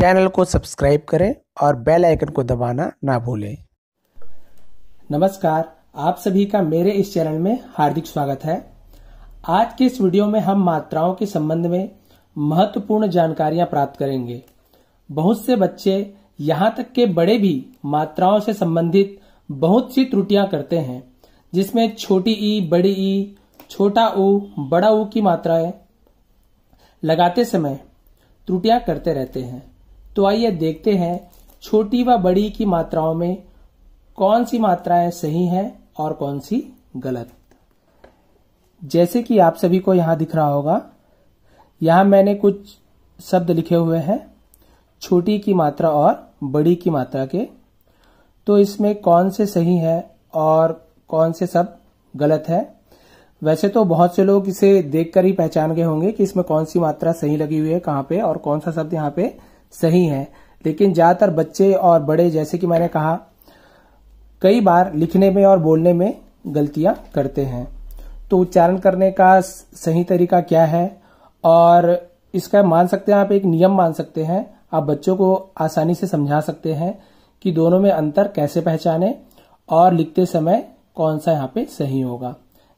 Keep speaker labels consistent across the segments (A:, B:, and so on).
A: channel को subscribe करें और बेल आइकन को दबाना ना भूलें नमस्कार आप सभी का मेरे इस चैनल में हार्दिक स्वागत है आज के इस वीडियो में हम मात्राओं के संबंध में महत्वपूर्ण जानकारियां प्राप्त करेंगे बहुत से बच्चे यहाँ तक के बड़े भी मात्राओं से संबंधित बहुत सी त्रुटियां करते हैं जिसमें छोटी ई बड़ी ई छोटा ऊ बड़ा ऊ की मात्राएं लगाते समय त्रुटियां करते रहते हैं तो आइए देखते हैं छोटी व बड़ी की मात्राओं में कौन सी मात्राएं सही हैं और कौन सी गलत जैसे कि आप सभी को यहां दिख रहा होगा यहां मैंने कुछ शब्द लिखे हुए हैं छोटी की मात्रा और बड़ी की मात्रा के तो इसमें कौन से सही है और कौन से शब्द गलत है वैसे तो बहुत से लोग इसे देखकर ही पहचान गए होंगे कि इसमें कौन सी मात्रा सही लगी हुई है कहाँ पे और कौन सा शब्द यहां पे सही हैं लेकिन ज़्यादातर बच्चे और बड़े जैसे कि मैंने कहा कई बार लिखने में और बोलने में गलतियां करते हैं तो उच्चारण करने का सही तरीका क्या है और इसका मान सकते हैं आप एक नियम मान सकते हैं आप बच्चों को आसानी से समझा सकते हैं कि दोनों में अंतर कैसे पहचाने और लिखते समय कौन सा यहाँ पे सही होगा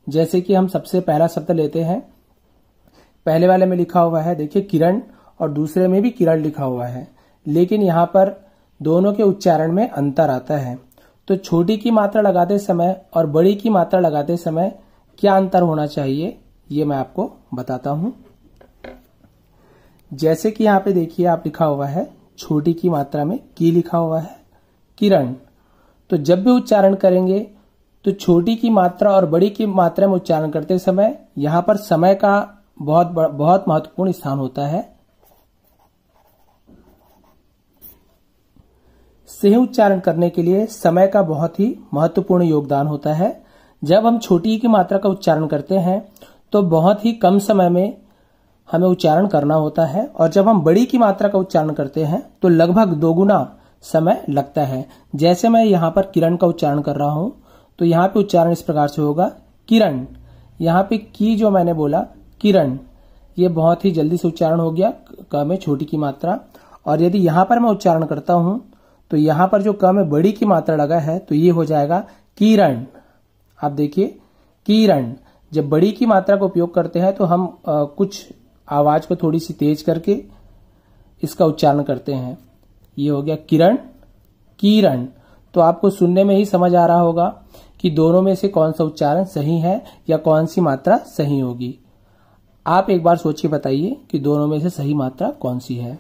A: जैसे कि हम सबसे पहला शब्द लेते हैं पहले वाले में लिखा हुआ है देखिए किरण और दूसरे में भी किरण लिखा हुआ है लेकिन यहाँ पर दोनों के उच्चारण में अंतर आता है तो छोटी की मात्रा लगाते समय और बड़ी की मात्रा लगाते समय क्या अंतर होना चाहिए ये मैं आपको बताता हूं जैसे कि यहां पे देखिए आप लिखा हुआ है छोटी की मात्रा में की लिखा हुआ है किरण तो जब भी उच्चारण करेंगे तो छोटी की मात्रा और बड़ी की मात्रा में उच्चारण करते समय यहां पर समय का बहुत बहुत महत्वपूर्ण स्थान होता है सही उच्चारण करने के लिए समय का बहुत ही महत्वपूर्ण योगदान होता है जब हम छोटी की मात्रा का उच्चारण करते हैं तो बहुत ही कम समय में हमें उच्चारण करना होता है और जब हम बड़ी की मात्रा का उच्चारण करते हैं तो लगभग दोगुना समय लगता है जैसे मैं यहां पर किरण का उच्चारण कर रहा हूं तो यहां पे उच्चारण इस प्रकार से होगा किरण यहां पे की जो मैंने बोला किरण ये बहुत ही जल्दी से उच्चारण हो गया क में छोटी की मात्रा और यदि यहां पर मैं उच्चारण करता हूं तो यहां पर जो कम है बड़ी की मात्रा लगा है तो ये हो जाएगा किरण आप देखिए किरण जब बड़ी की मात्रा का उपयोग करते हैं तो हम आ, कुछ आवाज को थोड़ी सी तेज करके इसका उच्चारण करते हैं ये हो गया किरण किरण तो आपको सुनने में ही समझ आ रहा होगा कि दोनों में से कौन सा उच्चारण सही है या कौन सी मात्रा सही होगी आप एक बार सोचिए बताइए कि दोनों में से सही मात्रा कौन सी है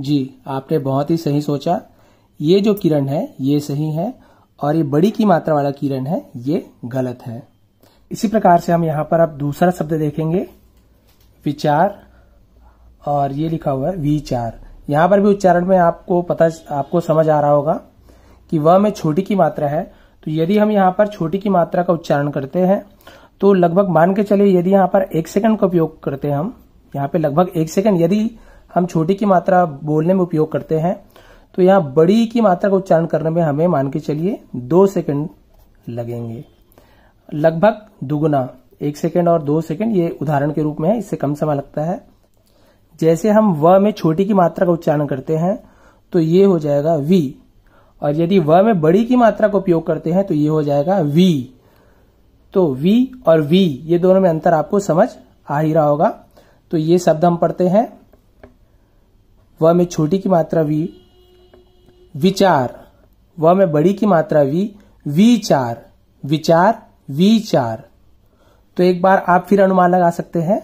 A: जी आपने बहुत ही सही सोचा ये जो किरण है ये सही है और ये बड़ी की मात्रा वाला किरण है ये गलत है इसी प्रकार से हम यहां पर अब दूसरा शब्द देखेंगे विचार और ये लिखा हुआ है विचार यहां पर भी उच्चारण में आपको पता आपको समझ आ रहा होगा कि वह में छोटी की मात्रा है तो यदि हम यहाँ पर छोटी की मात्रा का उच्चारण करते हैं तो लगभग मान के चलिए यदि यहाँ पर एक सेकंड का उपयोग करते हैं हम यहाँ पे लगभग एक सेकंड यदि हम छोटी की मात्रा बोलने में उपयोग करते हैं तो यहाँ बड़ी की मात्रा का उच्चारण करने में हमें मान के चलिए दो सेकंड लगेंगे लगभग दुगुना एक सेकंड और दो सेकंड ये उदाहरण के रूप में है इससे कम समय लगता है जैसे हम व में छोटी की मात्रा का उच्चारण करते हैं तो ये हो जाएगा वी और यदि व में बड़ी की मात्रा का उपयोग करते हैं तो ये हो जाएगा वी तो वी और वी ये दोनों में अंतर आपको समझ आ ही रहा होगा तो ये शब्द हम पढ़ते हैं वह में छोटी की मात्रा वी विचार व में बड़ी की मात्रा वी विचार विचार विचार तो एक बार आप फिर अनुमान लगा सकते हैं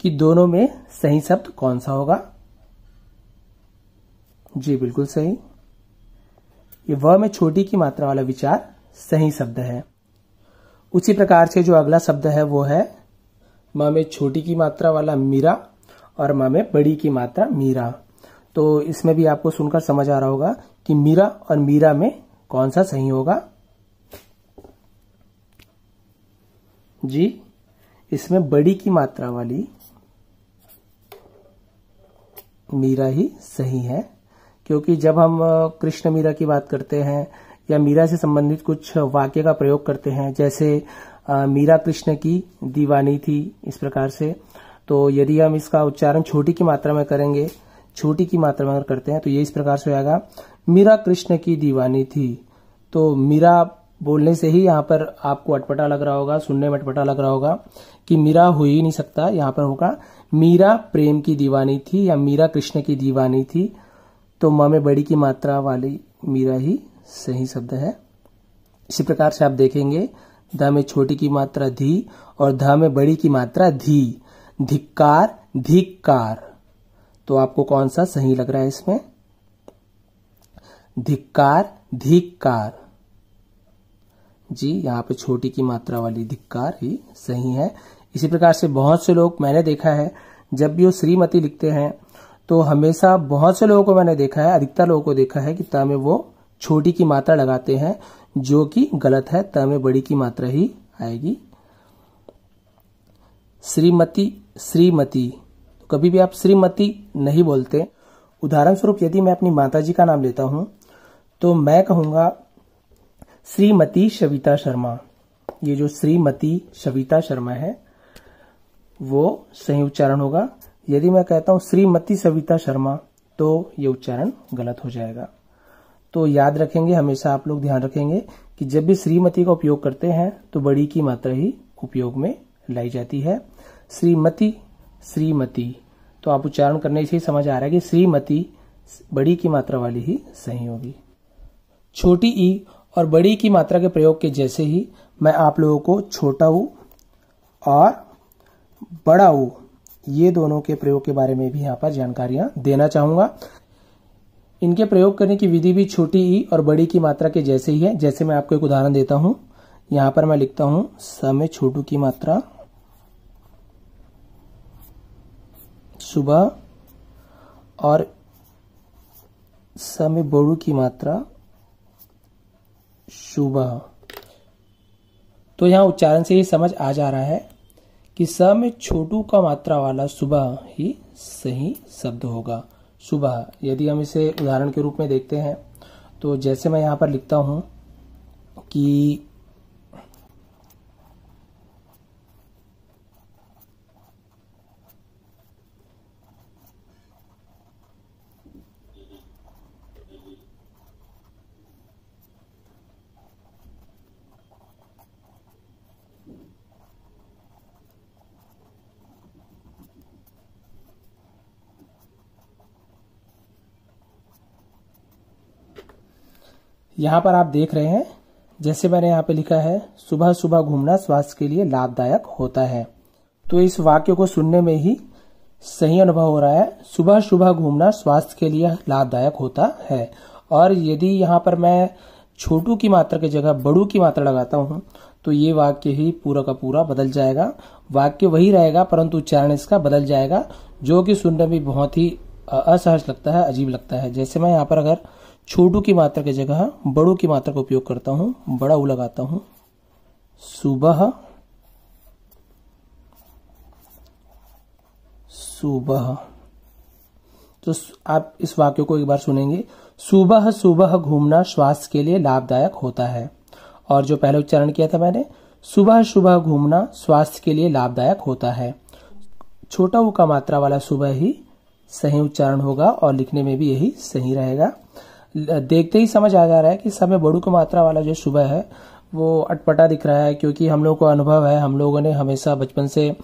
A: कि दोनों में सही शब्द कौन सा होगा जी बिल्कुल सही ये व में छोटी की मात्रा वाला विचार सही शब्द है उसी प्रकार से जो अगला शब्द है वो है मां में छोटी की मात्रा वाला मीरा और मां में बड़ी की मात्रा मीरा तो इसमें भी आपको सुनकर समझ आ रहा होगा कि मीरा और मीरा में कौन सा सही होगा जी इसमें बड़ी की मात्रा वाली मीरा ही सही है क्योंकि जब हम कृष्ण मीरा की बात करते हैं या मीरा से संबंधित कुछ वाक्य का प्रयोग करते हैं जैसे आ, मीरा कृष्ण की दीवानी थी इस प्रकार से तो यदि हम इसका उच्चारण छोटी की मात्रा में करेंगे छोटी की मात्रा में अगर करते हैं तो ये इस प्रकार से हो जाएगा मीरा कृष्ण की दीवानी थी तो मीरा बोलने से ही यहाँ पर आपको अटपटा लग रहा होगा सुनने में अटपटा लग रहा होगा कि मीरा हो ही नहीं सकता यहाँ पर होगा मीरा प्रेम की दीवानी थी या मीरा कृष्ण की दीवानी थी तो मामे बड़ी की मात्रा वाली मीरा ही सही शब्द है इसी प्रकार से आप देखेंगे ध में छोटी की मात्रा धी और ध में बड़ी की मात्रा धी धिक्कार धिक्कार तो आपको कौन सा सही लग रहा है इसमें धिक्कार धिक्कार जी यहां पे छोटी की मात्रा वाली धिक्कार ही सही है इसी प्रकार से बहुत से लोग मैंने देखा है जब भी वो श्रीमती लिखते हैं तो हमेशा बहुत से लोगों को मैंने देखा है अधिकतर लोगों को देखा है कि त में वो छोटी की मात्रा लगाते हैं जो कि गलत है त में बड़ी की मात्रा ही आएगी श्रीमती श्रीमती कभी भी आप श्रीमती नहीं बोलते उदाहरण स्वरूप यदि मैं अपनी माता जी का नाम लेता हूं तो मैं कहूंगा श्रीमती सविता शर्मा ये जो श्रीमती सविता शर्मा है वो सही उच्चारण होगा यदि मैं कहता हूं श्रीमती सविता शर्मा तो ये उच्चारण गलत हो जाएगा तो याद रखेंगे हमेशा आप लोग ध्यान रखेंगे कि जब भी श्रीमती का उपयोग करते हैं तो बड़ी की मात्रा ही उपयोग में लाई जाती है श्रीमती श्रीमती तो आप उच्चारण करने से ही समझ आ रहा है कि श्रीमती बड़ी की मात्रा वाली ही सही होगी छोटी ई और बड़ी की मात्रा के प्रयोग के जैसे ही मैं आप लोगों को छोटा ऊ और बड़ा ऊ ये दोनों के प्रयोग के बारे में भी यहाँ पर जानकारियां देना चाहूंगा इनके प्रयोग करने की विधि भी छोटी ई और बड़ी की मात्रा के जैसे ही है जैसे मैं आपको एक उदाहरण देता हूं यहां पर मैं लिखता हूं समय छोटू की मात्रा सुबह और समय बोड़ू की मात्रा सुबह तो यहां उच्चारण से ही समझ आ जा रहा है कि स में छोटू का मात्रा वाला सुबह ही सही शब्द होगा सुबह यदि हम इसे उदाहरण के रूप में देखते हैं तो जैसे मैं यहां पर लिखता हूं कि यहाँ पर आप देख रहे हैं जैसे मैंने यहाँ पे लिखा है सुबह सुबह घूमना स्वास्थ्य के लिए लाभदायक होता है तो इस वाक्य को सुनने में ही सही अनुभव हो रहा है सुबह सुबह घूमना स्वास्थ्य के लिए लाभदायक होता है और यदि यहाँ पर मैं छोटू की मात्रा की जगह बड़ू की मात्रा लगाता हूँ तो ये वाक्य ही पूरा का पूरा बदल जाएगा वाक्य वही रहेगा परंतु उच्चारण इसका बदल जाएगा जो कि सुनने में बहुत ही असहज लगता है अजीब लगता है जैसे मैं यहाँ पर अगर छोटू की मात्रा की जगह बड़ों की मात्रा का उपयोग करता हूं बड़ा ऊ लगाता हूं सुबह सुबह तो आप इस वाक्य को एक बार सुनेंगे सुबह सुबह घूमना स्वास्थ्य के लिए लाभदायक होता है और जो पहले उच्चारण किया था मैंने सुबह सुबह घूमना स्वास्थ्य के लिए लाभदायक होता है छोटा ऊ का मात्रा वाला सुबह ही सही उच्चारण होगा और लिखने में भी यही सही रहेगा देखते ही समझ आ जा रहा है कि समय बड़ू की मात्रा वाला जो सुबह है वो अटपटा दिख रहा है क्योंकि हम लोगों को अनुभव है हम लोगों ने हमेशा बचपन से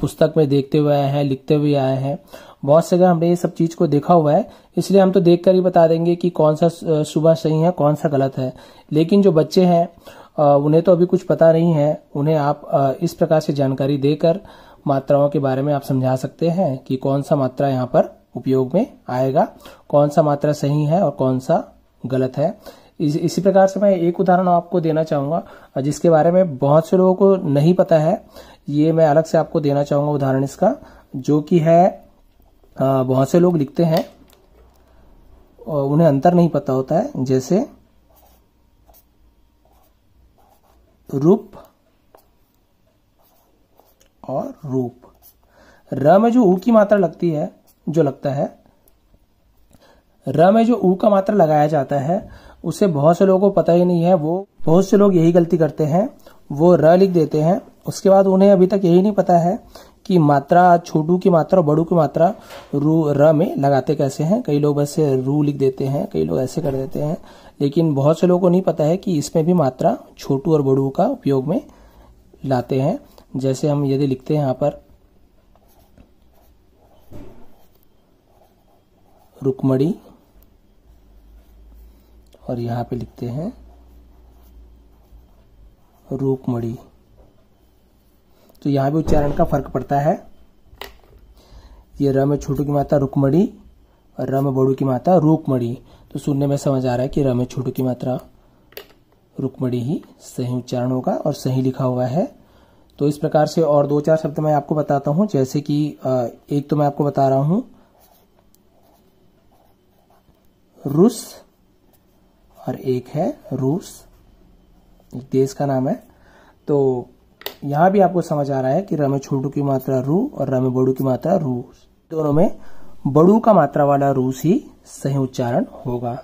A: पुस्तक में देखते हुए आए हैं लिखते हुए आए हैं बहुत से जगह हमने ये सब चीज को देखा हुआ है इसलिए हम तो देख कर ही बता देंगे कि कौन सा सुबह सही है कौन सा गलत है लेकिन जो बच्चे हैं उन्हें तो अभी कुछ पता नहीं है उन्हें आप इस प्रकार से जानकारी देकर मात्राओं के बारे में आप समझा सकते हैं कि कौन सा मात्रा यहाँ पर उपयोग में आएगा कौन सा मात्रा सही है और कौन सा गलत है इस, इसी प्रकार से मैं एक उदाहरण आपको देना चाहूंगा जिसके बारे में बहुत से लोगों को नहीं पता है ये मैं अलग से आपको देना चाहूंगा उदाहरण इसका जो कि है आ, बहुत से लोग लिखते हैं उन्हें अंतर नहीं पता होता है जैसे रूप और रूप र में जो ऊ की मात्रा लगती है जो लगता है र में जो ऊ का मात्रा लगाया जाता है उसे बहुत से लोगों को पता ही नहीं है वो बहुत से लोग यही गलती करते हैं वो र लिख देते हैं उसके बाद उन्हें अभी तक यही नहीं पता है कि मात्रा छोटू की मात्रा और बड़ू की मात्रा रू र में लगाते कैसे हैं कई लोग ऐसे रू लिख देते हैं कई लोग ऐसे कर देते हैं लेकिन बहुत से लोगों को नहीं पता है कि इसमें भी मात्रा छोटू और बड़ू का उपयोग में लाते हैं जैसे हम यदि लिखते हैं यहाँ पर रुकमणी और यहाँ पे लिखते हैं रूपमणी तो यहाँ भी उच्चारण का फर्क पड़ता है ये र में छोटू की मात्रा रुकमणी और र में बड़ू की मात्रा रूपमणी तो सुनने में समझ आ रहा है कि र में छोटू की मात्रा रुकमणी ही सही उच्चारण होगा और सही लिखा हुआ है तो इस प्रकार से और दो चार शब्द मैं आपको बताता हूँ जैसे कि एक तो मैं आपको बता रहा हूं रूस और एक है रूस एक देश का नाम है तो यहां भी आपको समझ आ रहा है कि रमे छोटू की मात्रा रू और रमे बड़ू की मात्रा रूस दोनों में बड़ू का मात्रा वाला रूस ही सही उच्चारण होगा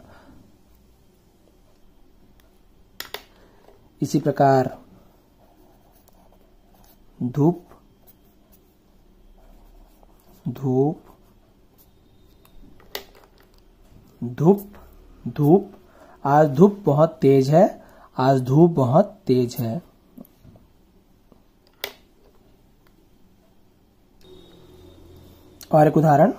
A: इसी प्रकार धूप धूप धूप धूप आज धूप बहुत तेज है आज धूप बहुत तेज है और एक उदाहरण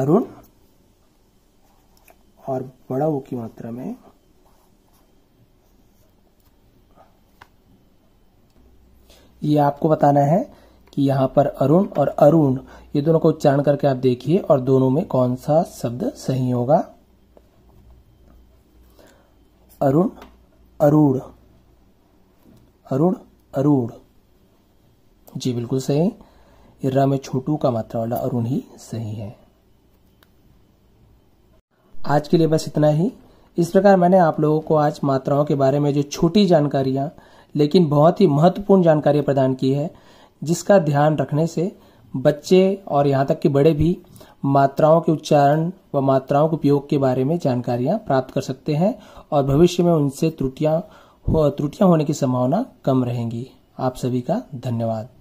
A: अरुण और बड़ा की मात्रा में ये आपको बताना है कि यहाँ पर अरुण और अरुण ये दोनों को उच्चारण करके आप देखिए और दोनों में कौन सा शब्द सही होगा अरुण अरुण अरुण अरुण जी बिल्कुल सही इरा में छोटू का मात्रा वाला अरुण ही सही है आज के लिए बस इतना ही इस प्रकार मैंने आप लोगों को आज मात्राओं के बारे में जो छोटी जानकारियां लेकिन बहुत ही महत्वपूर्ण जानकारी प्रदान की है जिसका ध्यान रखने से बच्चे और यहाँ तक के बड़े भी मात्राओं के उच्चारण व मात्राओं के उपयोग के बारे में जानकारियां प्राप्त कर सकते हैं और भविष्य में उनसे त्रुटियां हो, त्रुटियां होने की संभावना कम रहेंगी आप सभी का धन्यवाद